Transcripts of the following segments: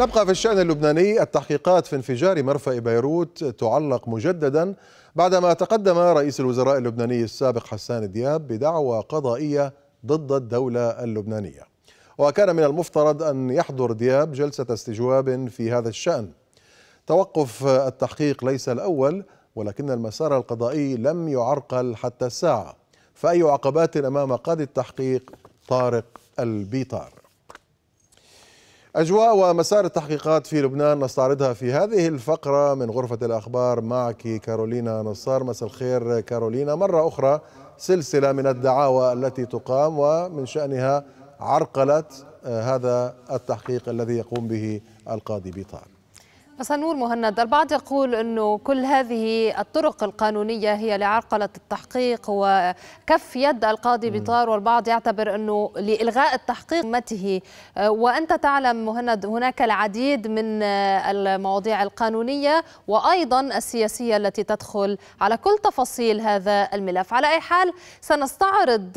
نبقى في الشأن اللبناني التحقيقات في انفجار مرفأ بيروت تعلق مجددا بعدما تقدم رئيس الوزراء اللبناني السابق حسان دياب بدعوى قضائية ضد الدولة اللبنانية وكان من المفترض أن يحضر دياب جلسة استجواب في هذا الشأن توقف التحقيق ليس الأول ولكن المسار القضائي لم يعرقل حتى الساعة فأي عقبات أمام قاضي التحقيق طارق البيطار أجواء ومسار التحقيقات في لبنان نستعرضها في هذه الفقرة من غرفة الأخبار معك كارولينا نصار مساء الخير كارولينا مرة أخرى سلسلة من الدعاوى التي تقام ومن شأنها عرقلة آه، هذا التحقيق الذي يقوم به القاضي بيطار فسنور نور مهند البعض يقول انه كل هذه الطرق القانونيه هي لعرقله التحقيق وكف يد القاضي بطار والبعض يعتبر انه لالغاء التحقيق مته وانت تعلم مهند هناك العديد من المواضيع القانونيه وايضا السياسيه التي تدخل على كل تفاصيل هذا الملف على اي حال سنستعرض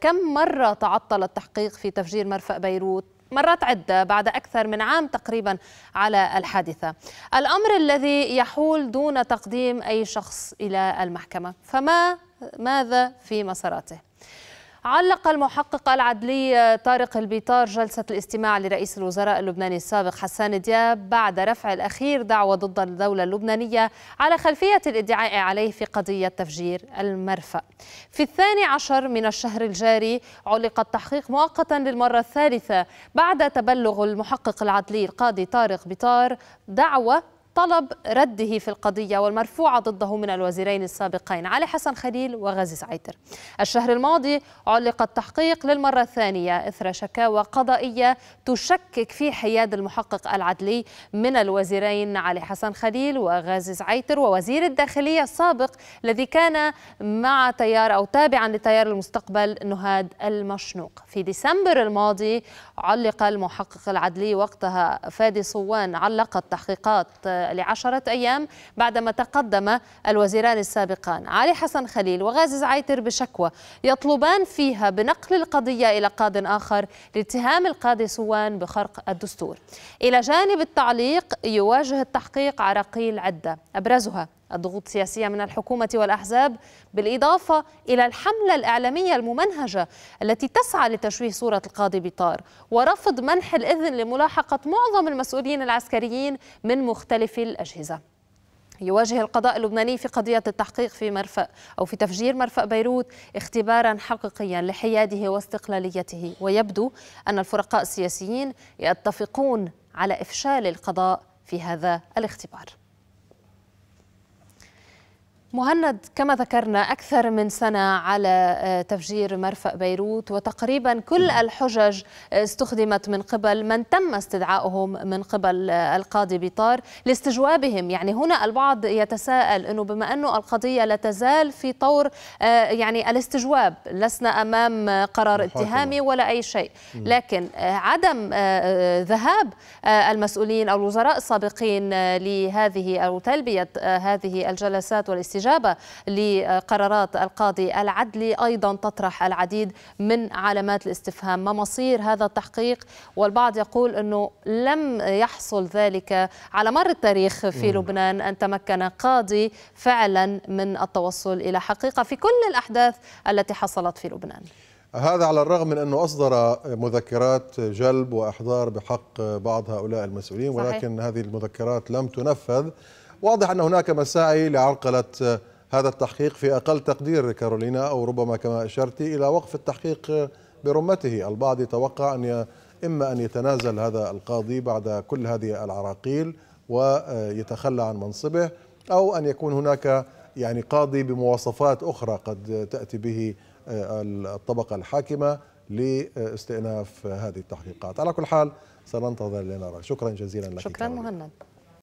كم مره تعطل التحقيق في تفجير مرفأ بيروت مرات عدة بعد أكثر من عام تقريبا على الحادثة الأمر الذي يحول دون تقديم أي شخص إلى المحكمة فما ماذا في مساراته علق المحقق العدلي طارق البيطار جلسة الاستماع لرئيس الوزراء اللبناني السابق حسان دياب بعد رفع الأخير دعوة ضد الدولة اللبنانية على خلفية الادعاء عليه في قضية تفجير المرفأ في الثاني عشر من الشهر الجاري علق التحقيق مؤقتا للمرة الثالثة بعد تبلغ المحقق العدلي القاضي طارق بيطار دعوة طلب رده في القضية والمرفوعة ضده من الوزيرين السابقين علي حسن خليل وغازي سعيتر الشهر الماضي علق التحقيق للمرة الثانية إثر شكاوى قضائية تشكك في حياد المحقق العدلي من الوزيرين علي حسن خليل وغازي سعيتر ووزير الداخلية السابق الذي كان مع تيار أو تابعا لتيار المستقبل نهاد المشنوق في ديسمبر الماضي علق المحقق العدلي وقتها فادي صوان علق التحقيقات لعشرة أيام بعدما تقدم الوزيران السابقان علي حسن خليل وغازي زعيتر بشكوى يطلبان فيها بنقل القضية إلى قاض آخر لاتهام القاضي سوان بخرق الدستور إلى جانب التعليق يواجه التحقيق عراقيل عدة أبرزها الضغوط السياسية من الحكومة والأحزاب بالإضافة إلى الحملة الإعلامية الممنهجة التي تسعى لتشويه صورة القاضي بطار ورفض منح الإذن لملاحقة معظم المسؤولين العسكريين من مختلف الأجهزة يواجه القضاء اللبناني في قضية التحقيق في مرفأ أو في تفجير مرفأ بيروت اختبارا حقيقيا لحياده واستقلاليته ويبدو أن الفرقاء السياسيين يتفقون على إفشال القضاء في هذا الاختبار مهند كما ذكرنا أكثر من سنة على آه، تفجير مرفأ بيروت وتقريبا كل نعم. الحجج آه، استخدمت من قبل من تم استدعائهم من قبل آه، القاضي بيطار لاستجوابهم يعني هنا البعض يتساءل أنه بما أنه القضية لا تزال في طور يعني الاستجواب لسنا أمام قرار اتهامي ولا أي شيء لكن عدم ذهاب المسؤولين أو الوزراء السابقين لهذه أو تلبية هذه الجلسات والاستجابة الإجابة لقرارات القاضي العدلي أيضا تطرح العديد من علامات الاستفهام ما مصير هذا التحقيق والبعض يقول أنه لم يحصل ذلك على مر التاريخ في لبنان أن تمكن قاضي فعلا من التوصل إلى حقيقة في كل الأحداث التي حصلت في لبنان هذا على الرغم من أنه أصدر مذكرات جلب وإحضار بحق بعض هؤلاء المسؤولين صحيح. ولكن هذه المذكرات لم تنفذ واضح أن هناك مساعي لعرقلة هذا التحقيق في أقل تقدير كارولينا أو ربما كما أشرت إلى وقف التحقيق برمته البعض يتوقع أن إما أن يتنازل هذا القاضي بعد كل هذه العراقيل ويتخلى عن منصبه أو أن يكون هناك يعني قاضي بمواصفات أخرى قد تأتي به آه، الطبقة الحاكمة لاستئناف هذه التحقيقات على كل حال سننتظر لنرى شكرا جزيلا لك شكرا مهند